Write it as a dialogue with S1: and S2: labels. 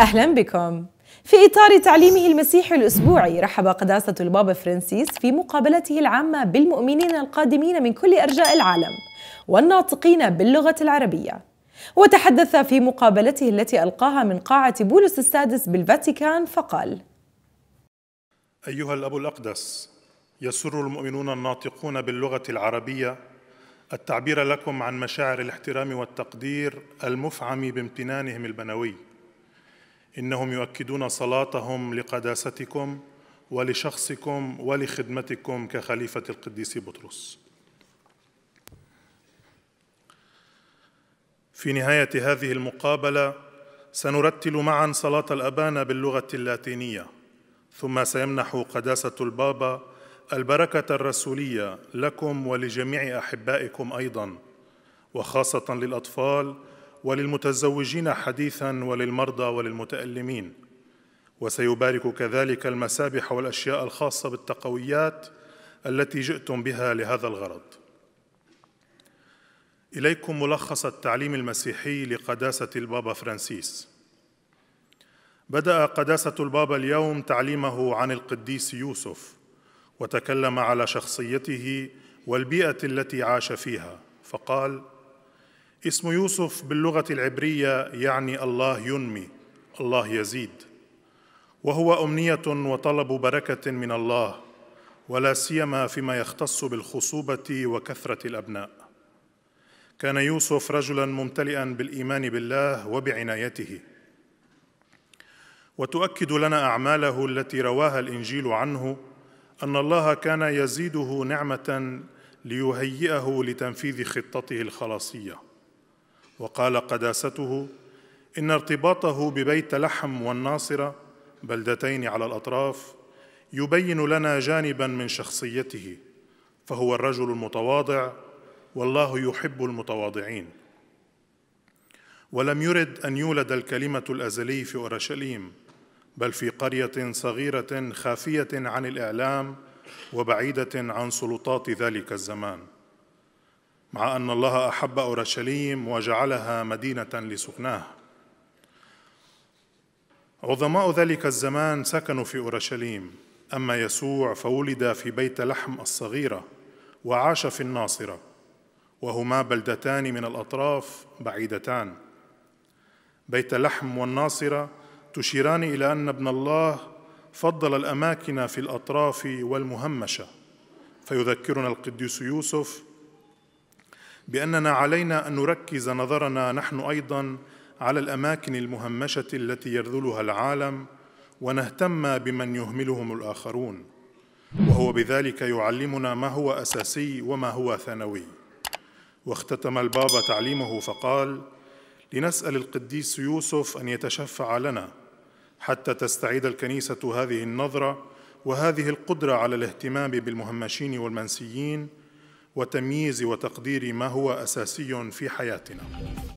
S1: أهلا بكم في إطار تعليمه المسيحي الأسبوعي رحب قداسة البابا فرانسيس في مقابلته العامة بالمؤمنين القادمين من كل أرجاء العالم والناطقين باللغة العربية وتحدث في مقابلته التي ألقاها من قاعة بولس السادس بالفاتيكان فقال
S2: أيها الأب الأقدس يسر المؤمنون الناطقون باللغة العربية التعبير لكم عن مشاعر الاحترام والتقدير المفعم بامتنانهم البنوي انهم يؤكدون صلاتهم لقداستكم ولشخصكم ولخدمتكم كخليفه القديس بطرس في نهايه هذه المقابله سنرتل معا صلاه الابان باللغه اللاتينيه ثم سيمنح قداسه البابا البركه الرسوليه لكم ولجميع احبائكم ايضا وخاصه للاطفال وللمتزوجين حديثا وللمرضى وللمتألمين وسيبارك كذلك المسابح والأشياء الخاصة بالتقويات التي جئتم بها لهذا الغرض إليكم ملخص التعليم المسيحي لقداسة البابا فرانسيس بدأ قداسة البابا اليوم تعليمه عن القديس يوسف وتكلم على شخصيته والبيئة التي عاش فيها فقال: اسم يوسف باللغة العبرية يعني الله ينمي الله يزيد وهو أمنية وطلب بركة من الله ولا سيما فيما يختص بالخصوبة وكثرة الأبناء كان يوسف رجلا ممتلئا بالإيمان بالله وبعنايته وتؤكد لنا أعماله التي رواها الإنجيل عنه أن الله كان يزيده نعمة ليهيئه لتنفيذ خطته الخلاصيه وقال قداسته إن ارتباطه ببيت لحم والناصرة بلدتين على الأطراف يبين لنا جانبا من شخصيته فهو الرجل المتواضع والله يحب المتواضعين ولم يرد أن يولد الكلمة الأزلي في أورشليم بل في قرية صغيرة خافية عن الإعلام وبعيدة عن سلطات ذلك الزمان مع أن الله أحب أورشليم وجعلها مدينة لسكناه عظماء ذلك الزمان سكنوا في أورشليم أما يسوع فولد في بيت لحم الصغيرة وعاش في الناصرة وهما بلدتان من الأطراف بعيدتان بيت لحم والناصرة تشيران إلى أن ابن الله فضل الأماكن في الأطراف والمهمشة فيذكرنا القديس يوسف باننا علينا ان نركز نظرنا نحن ايضا على الاماكن المهمشه التي يرذلها العالم ونهتم بمن يهملهم الاخرون وهو بذلك يعلمنا ما هو اساسي وما هو ثانوي واختتم البابا تعليمه فقال لنسال القديس يوسف ان يتشفع لنا حتى تستعيد الكنيسه هذه النظره وهذه القدره على الاهتمام بالمهمشين والمنسيين وتمييز وتقدير ما هو أساسي في حياتنا